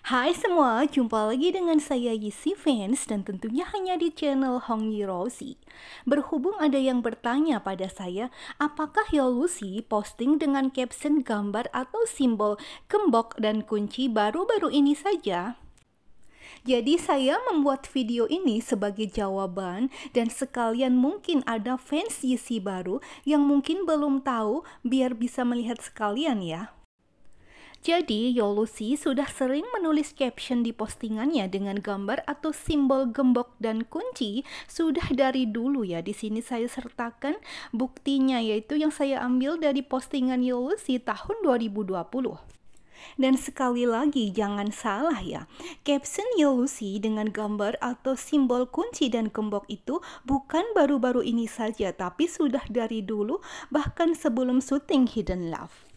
Hai semua, jumpa lagi dengan saya Yisi Fans dan tentunya hanya di channel Hong Yi Rosi. Berhubung ada yang bertanya pada saya, apakah Yolusi ya posting dengan caption gambar atau simbol kembok dan kunci baru-baru ini saja? Jadi saya membuat video ini sebagai jawaban dan sekalian mungkin ada fans Yisi baru yang mungkin belum tahu biar bisa melihat sekalian ya. Jadi, Yolusi sudah sering menulis caption di postingannya dengan gambar atau simbol gembok dan kunci sudah dari dulu ya. Di sini saya sertakan buktinya yaitu yang saya ambil dari postingan Yolusi tahun 2020. Dan sekali lagi jangan salah ya, caption Yolusi dengan gambar atau simbol kunci dan gembok itu bukan baru-baru ini saja tapi sudah dari dulu bahkan sebelum syuting Hidden Love.